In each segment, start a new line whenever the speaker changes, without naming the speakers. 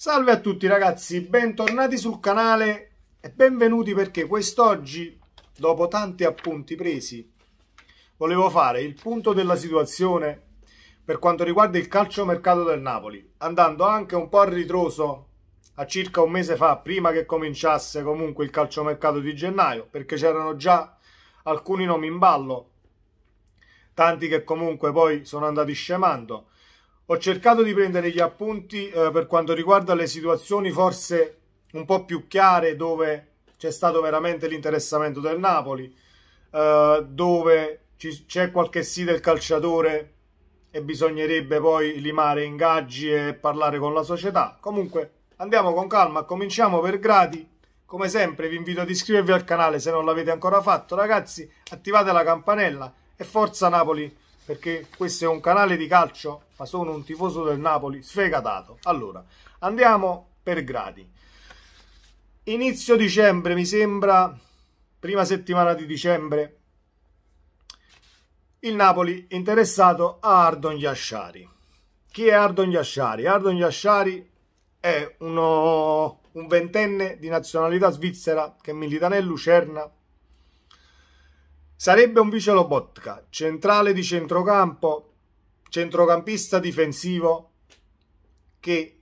Salve a tutti ragazzi, bentornati sul canale e benvenuti perché quest'oggi, dopo tanti appunti presi, volevo fare il punto della situazione per quanto riguarda il calciomercato del Napoli, andando anche un po' a ritroso a circa un mese fa, prima che cominciasse comunque il calciomercato di gennaio, perché c'erano già alcuni nomi in ballo, tanti che comunque poi sono andati scemando ho cercato di prendere gli appunti eh, per quanto riguarda le situazioni forse un po' più chiare dove c'è stato veramente l'interessamento del Napoli, eh, dove c'è qualche sì del calciatore e bisognerebbe poi limare ingaggi e parlare con la società. Comunque andiamo con calma, cominciamo per gradi. Come sempre vi invito ad iscrivervi al canale se non l'avete ancora fatto. Ragazzi, attivate la campanella e forza Napoli! perché questo è un canale di calcio, ma sono un tifoso del Napoli sfegatato. Allora, andiamo per gradi. Inizio dicembre, mi sembra, prima settimana di dicembre, il Napoli interessato a Ardon Yashari. Chi è Ardon Yashari? Ardon Yashari è uno, un ventenne di nazionalità svizzera che milita nel Lucerna Sarebbe un Vicelobotka, centrale di centrocampo, centrocampista difensivo, che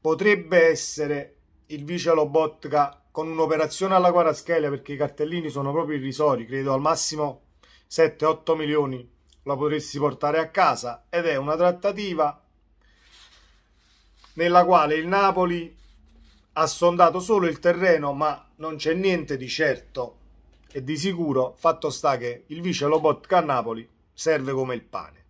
potrebbe essere il Vicelobotka con un'operazione alla Guaraschelia, perché i cartellini sono proprio irrisori, credo al massimo 7-8 milioni lo potresti portare a casa ed è una trattativa nella quale il Napoli ha sondato solo il terreno ma non c'è niente di certo e di sicuro fatto sta che il vice Lobotka a Napoli serve come il pane.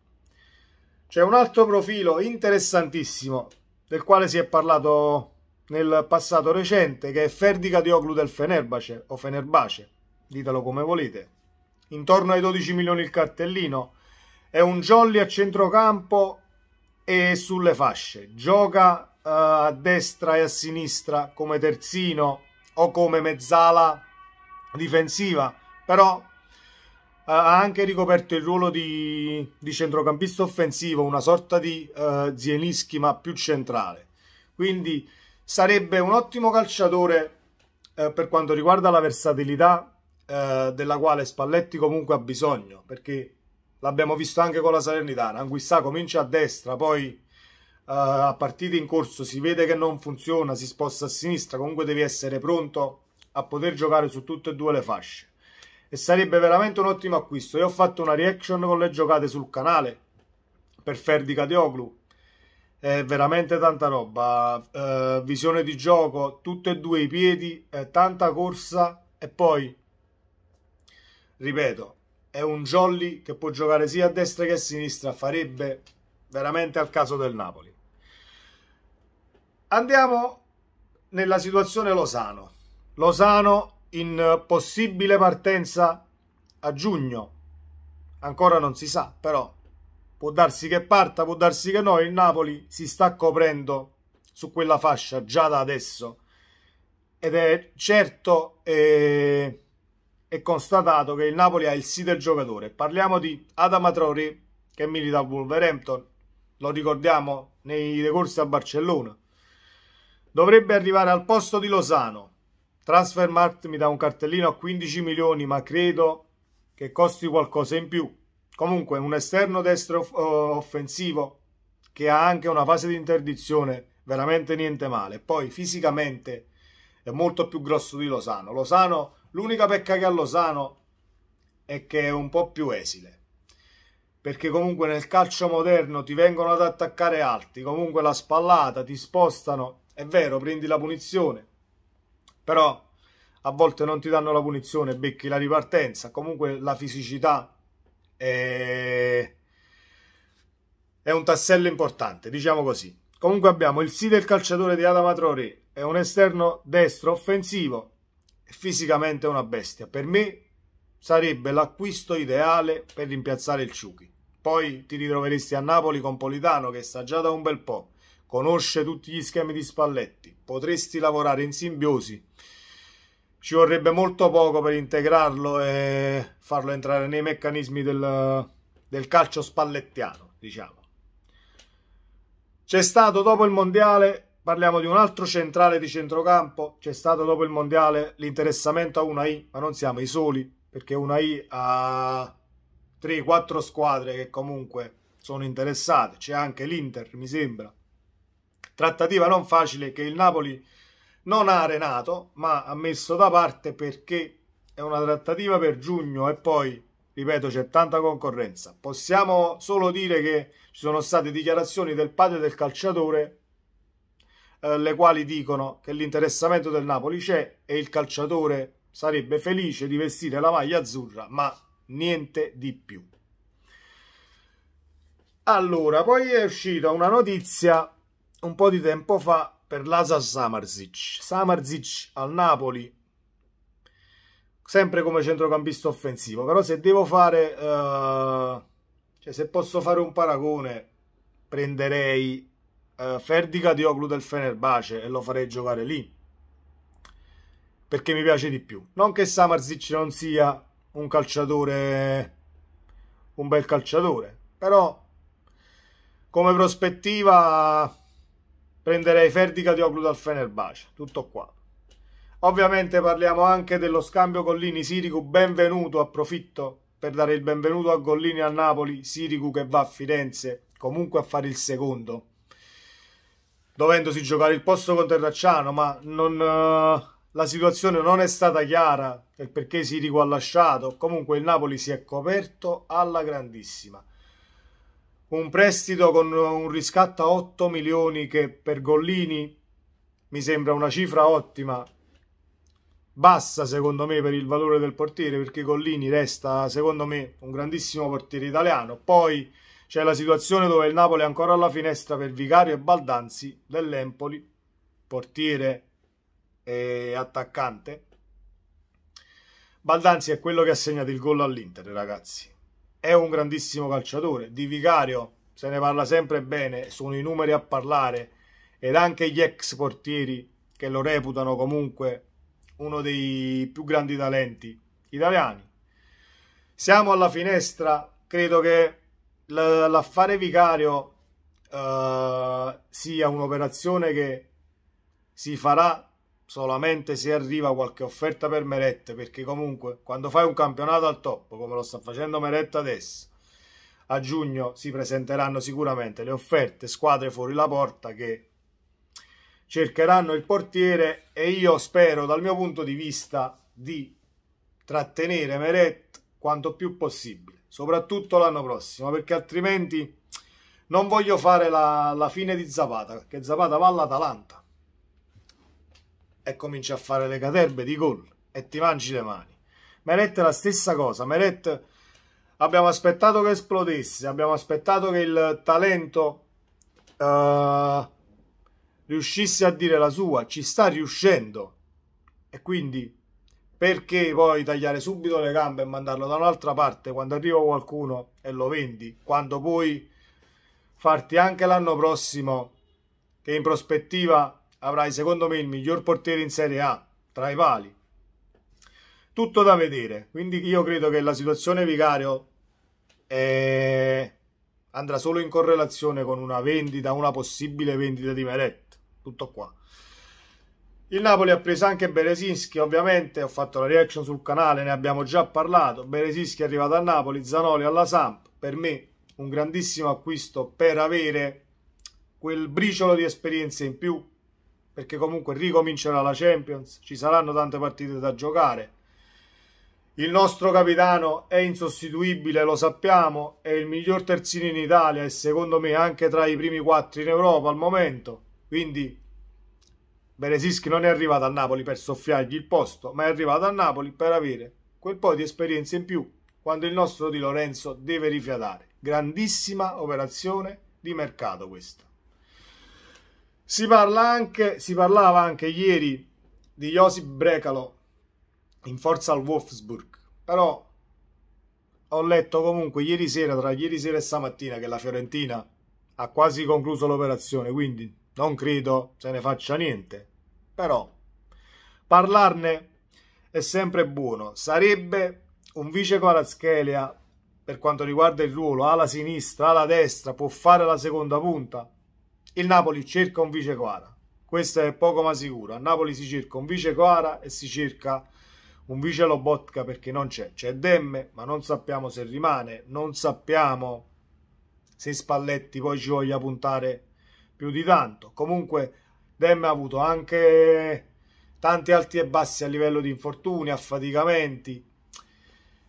C'è un altro profilo interessantissimo del quale si è parlato nel passato recente che è Ferdica Dioglu del Fenerbace o Fenerbace, ditelo come volete. Intorno ai 12 milioni il cartellino, è un jolly a centrocampo e sulle fasce. Gioca uh, a destra e a sinistra come terzino o come mezzala difensiva, però eh, ha anche ricoperto il ruolo di, di centrocampista offensivo, una sorta di uh, Zielinski ma più centrale. Quindi sarebbe un ottimo calciatore uh, per quanto riguarda la versatilità uh, della quale Spalletti comunque ha bisogno, perché l'abbiamo visto anche con la Salernitana, Anguissà comincia a destra, poi a partite in corso si vede che non funziona, si sposta a sinistra, comunque devi essere pronto a poter giocare su tutte e due le fasce e sarebbe veramente un ottimo acquisto. Io ho fatto una reaction con le giocate sul canale per Ferdi Cateoglu. È veramente tanta roba, eh, visione di gioco, tutte e due i piedi, eh, tanta corsa e poi, ripeto, è un jolly che può giocare sia a destra che a sinistra, farebbe veramente al caso del Napoli. Andiamo nella situazione Lozano Losano in possibile partenza a giugno. Ancora non si sa, però può darsi che parta, può darsi che no. Il Napoli si sta coprendo su quella fascia già da adesso. Ed è certo e è constatato che il Napoli ha il sì del giocatore. Parliamo di Adam Traoré che milita a Wolverhampton. Lo ricordiamo nei decorsi a Barcellona. Dovrebbe arrivare al posto di Lozano Transfermarkt mi dà un cartellino a 15 milioni, ma credo che costi qualcosa in più. Comunque, un esterno destro eh, offensivo che ha anche una fase di interdizione veramente niente male. Poi fisicamente è molto più grosso di Lozano. Lozano, l'unica pecca che ha Lozano è che è un po' più esile. Perché comunque nel calcio moderno ti vengono ad attaccare alti, comunque la spallata ti spostano, è vero, prendi la punizione, però a volte non ti danno la punizione, becchi la ripartenza, comunque la fisicità è, è un tassello importante, diciamo così. Comunque abbiamo il sì del calciatore di Adamatori, è un esterno destro offensivo, fisicamente è una bestia. Per me sarebbe l'acquisto ideale per rimpiazzare il Ciuchi. Poi ti ritroveresti a Napoli con Politano che sta già da un bel po', conosce tutti gli schemi di Spalletti, potresti lavorare in simbiosi. Ci vorrebbe molto poco per integrarlo e farlo entrare nei meccanismi del, del calcio spallettiano, diciamo. C'è stato dopo il mondiale parliamo di un altro centrale di centrocampo. C'è stato dopo il mondiale l'interessamento a Unai, ma non siamo i soli, perché Unai ha 3-4 squadre che comunque sono interessate. C'è anche l'Inter, mi sembra. Trattativa non facile che il Napoli non ha arenato, ma ha messo da parte perché è una trattativa per giugno e poi, ripeto, c'è tanta concorrenza. Possiamo solo dire che ci sono state dichiarazioni del padre del calciatore eh, le quali dicono che l'interessamento del Napoli c'è e il calciatore sarebbe felice di vestire la maglia azzurra, ma niente di più. Allora, poi è uscita una notizia un po' di tempo fa per Lasa Samarzic. Samarzic al Napoli, sempre come centrocampista offensivo, però se devo fare, uh, cioè se posso fare un paragone, prenderei uh, Ferdica Dioglu del Fenerbace e lo farei giocare lì, perché mi piace di più. Non che Samarzic non sia un calciatore, un bel calciatore, però come prospettiva prenderei Ferdica Dioglu dal Fenerbace, tutto qua. Ovviamente parliamo anche dello scambio collini sirigu benvenuto, approfitto per dare il benvenuto a Gollini a Napoli, Sirigu che va a Firenze, comunque a fare il secondo, dovendosi giocare il posto con Terracciano, ma non, uh, la situazione non è stata chiara del perché Sirigu ha lasciato, comunque il Napoli si è coperto alla grandissima un prestito con un riscatto a 8 milioni che per Gollini mi sembra una cifra ottima bassa secondo me per il valore del portiere perché Gollini resta secondo me un grandissimo portiere italiano poi c'è la situazione dove il Napoli è ancora alla finestra per Vicario e Baldanzi dell'Empoli portiere e attaccante Baldanzi è quello che ha segnato il gol all'Inter ragazzi è un grandissimo calciatore. Di Vicario se ne parla sempre bene, sono i numeri a parlare ed anche gli ex portieri che lo reputano comunque uno dei più grandi talenti italiani. Siamo alla finestra, credo che l'affare Vicario uh, sia un'operazione che si farà solamente se arriva qualche offerta per Meret, perché comunque quando fai un campionato al top, come lo sta facendo Meret adesso, a giugno si presenteranno sicuramente le offerte, squadre fuori la porta che cercheranno il portiere e io spero dal mio punto di vista di trattenere Meret quanto più possibile, soprattutto l'anno prossimo, perché altrimenti non voglio fare la, la fine di Zapata, che Zapata va all'Atalanta e cominci a fare le caterbe di gol e ti mangi le mani. Meret la stessa cosa, Meret abbiamo aspettato che esplodesse, abbiamo aspettato che il talento uh, riuscisse a dire la sua, ci sta riuscendo e quindi perché poi tagliare subito le gambe e mandarlo da un'altra parte quando arriva qualcuno e lo vendi, quando puoi farti anche l'anno prossimo che in prospettiva avrai secondo me il miglior portiere in Serie A, tra i pali. Tutto da vedere, quindi io credo che la situazione Vicario è... Eh, andrà solo in correlazione con una vendita, una possibile vendita di Meret, tutto qua. Il Napoli ha preso anche Beresinski, ovviamente ho fatto la reaction sul canale, ne abbiamo già parlato. Beresinski è arrivato a Napoli, Zanoli alla Samp. Per me un grandissimo acquisto per avere quel briciolo di esperienza in più perché comunque ricomincerà la Champions, ci saranno tante partite da giocare. Il nostro capitano è insostituibile, lo sappiamo, è il miglior terzino in Italia e secondo me anche tra i primi quattro in Europa al momento. Quindi Beresischi non è arrivato a Napoli per soffiargli il posto, ma è arrivato a Napoli per avere quel po' di esperienza in più quando il nostro Di Lorenzo deve rifiatare. Grandissima operazione di mercato questa. Si, parla anche, si parlava anche ieri di Josip Brecalo in forza al Wolfsburg, però ho letto comunque ieri sera, tra ieri sera e stamattina, che la Fiorentina ha quasi concluso l'operazione, quindi non credo se ne faccia niente. Però parlarne è sempre buono. Sarebbe un vice Kvaratskhelia per quanto riguarda il ruolo, alla sinistra, alla destra, può fare la seconda punta il Napoli cerca un vice Coara. Questo è poco ma sicuro. A Napoli si cerca un vice Coara e si cerca un vice Lobotka perché non c'è. C'è Demme, ma non sappiamo se rimane, non sappiamo se Spalletti poi ci voglia puntare più di tanto. Comunque Demme ha avuto anche tanti alti e bassi a livello di infortuni, affaticamenti.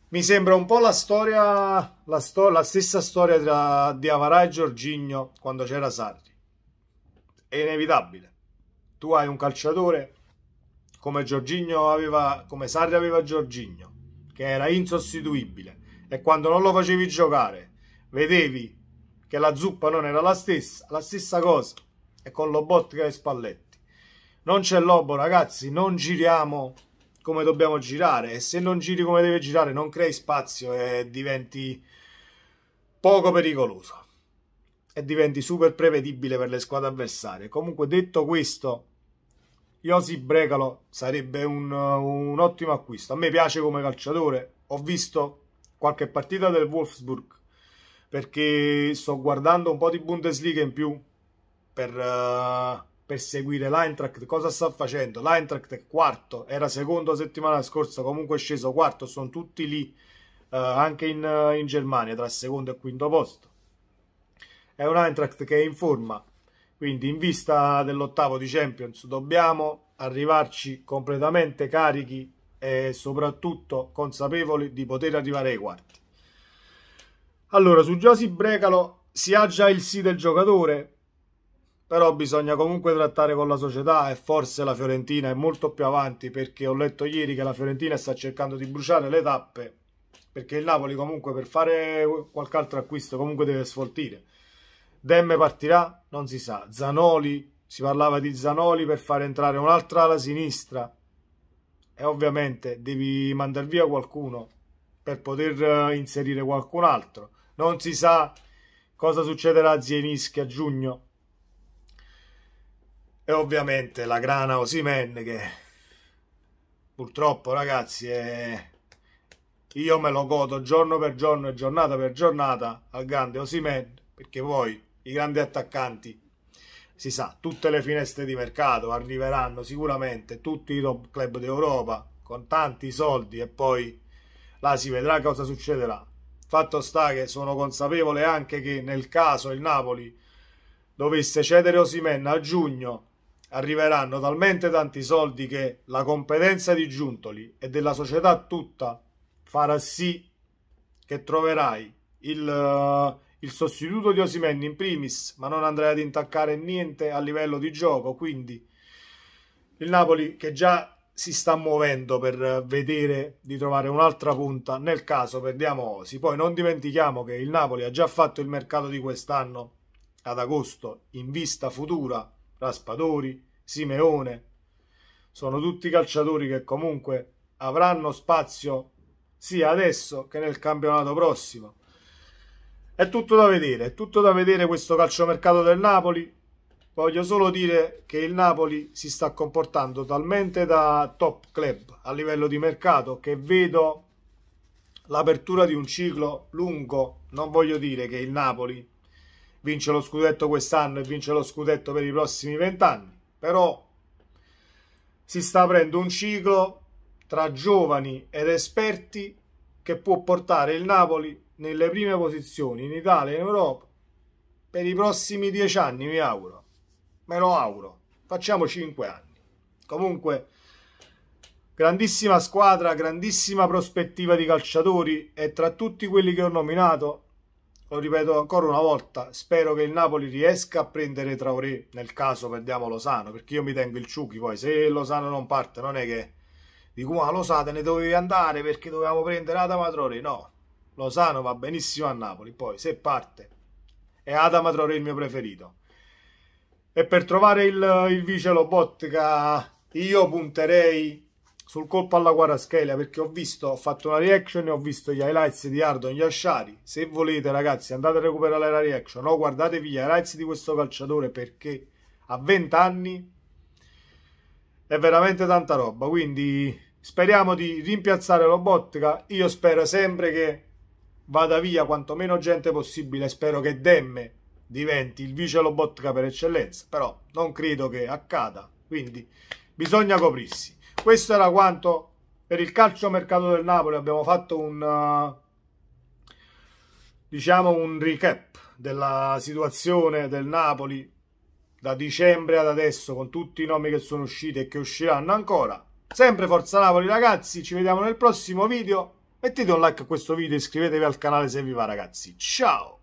Mi sembra un po' la storia, la, sto la stessa storia tra, di Avarà e Giorgigno quando c'era Sarri è inevitabile. Tu hai un calciatore come Giorginio aveva, come Sarri aveva Giorginio, che era insostituibile e quando non lo facevi giocare vedevi che la zuppa non era la stessa, la stessa cosa e con Lobotka e Spalletti. Non c'è Lobo ragazzi, non giriamo come dobbiamo girare e se non giri come deve girare non crei spazio e diventi poco pericoloso e diventi super prevedibile per le squadre avversarie. Comunque detto questo, Josi Brecalo sarebbe un, un ottimo acquisto. A me piace come calciatore, ho visto qualche partita del Wolfsburg perché sto guardando un po' di Bundesliga in più per, uh, per seguire l'Eintracht cosa sta facendo l'Eintracht è quarto era secondo settimana scorsa comunque è sceso quarto sono tutti lì uh, anche in, uh, in Germania tra secondo e quinto posto è un Eintracht che è in forma, quindi in vista dell'ottavo di Champions dobbiamo arrivarci completamente carichi e soprattutto consapevoli di poter arrivare ai quarti. Allora, su Giosi Brecalo si ha già il sì del giocatore, però bisogna comunque trattare con la società e forse la Fiorentina è molto più avanti perché ho letto ieri che la Fiorentina sta cercando di bruciare le tappe perché il Napoli comunque per fare qualche altro acquisto comunque deve sfoltire Demme partirà? Non si sa. Zanoli, si parlava di Zanoli per far entrare un'altra alla sinistra. E ovviamente devi mandar via qualcuno per poter eh, inserire qualcun altro. Non si sa cosa succederà a Zielinski a giugno. E ovviamente la grana Osimen che purtroppo ragazzi è... io me lo godo giorno per giorno e giornata per giornata al grande Osimen perché poi i grandi attaccanti. Si sa, tutte le finestre di mercato arriveranno sicuramente, tutti i top club d'Europa, con tanti soldi e poi là si vedrà cosa succederà. Fatto sta che sono consapevole anche che nel caso il Napoli dovesse cedere Osimen a giugno, arriveranno talmente tanti soldi che la competenza di Giuntoli e della società tutta farà sì che troverai il eh, il sostituto di Osimen in primis, ma non andrei ad intaccare niente a livello di gioco, quindi il Napoli che già si sta muovendo per vedere di trovare un'altra punta nel caso perdiamo Osi. Poi non dimentichiamo che il Napoli ha già fatto il mercato di quest'anno ad agosto in vista futura Raspadori, Simeone. Sono tutti calciatori che comunque avranno spazio sia adesso che nel campionato prossimo. È tutto da vedere, è tutto da vedere questo calciomercato del Napoli. Voglio solo dire che il Napoli si sta comportando talmente da top club a livello di mercato che vedo l'apertura di un ciclo lungo. Non voglio dire che il Napoli vince lo scudetto quest'anno e vince lo scudetto per i prossimi vent'anni, però si sta aprendo un ciclo tra giovani ed esperti che può portare il Napoli nelle prime posizioni in Italia e in Europa per i prossimi dieci anni, mi auguro. Me lo auguro. Facciamo cinque anni. Comunque, grandissima squadra, grandissima prospettiva di calciatori e tra tutti quelli che ho nominato, lo ripeto ancora una volta, spero che il Napoli riesca a prendere Traoré nel caso perdiamo Lozano, perché io mi tengo il Ciuchi poi, se Lozano non parte non è che dico ma lo sa, te ne dovevi andare perché dovevamo prendere Adama Traoré, no, Lozano va benissimo a Napoli, poi se parte è Adama Traoré il mio preferito. E per trovare il, il vice Lobotka io punterei sul colpo alla Guaraschelia perché ho visto, ho fatto una reaction e ho visto gli highlights di Ardon Yashari. Se volete ragazzi andate a recuperare la reaction o guardatevi gli highlights di questo calciatore perché a 20 anni è veramente tanta roba. Quindi speriamo di rimpiazzare Lobotka. Io spero sempre che vada via quanto meno gente possibile. Spero che Demme diventi il vice Lobotka per eccellenza, però non credo che accada, quindi bisogna coprirsi. Questo era quanto per il calcio mercato del Napoli, abbiamo fatto un, eh, diciamo un recap della situazione del Napoli da dicembre ad adesso con tutti i nomi che sono usciti e che usciranno ancora. Sempre Forza Napoli ragazzi, ci vediamo nel prossimo video mettete un like a questo video iscrivetevi al canale se vi va ragazzi ciao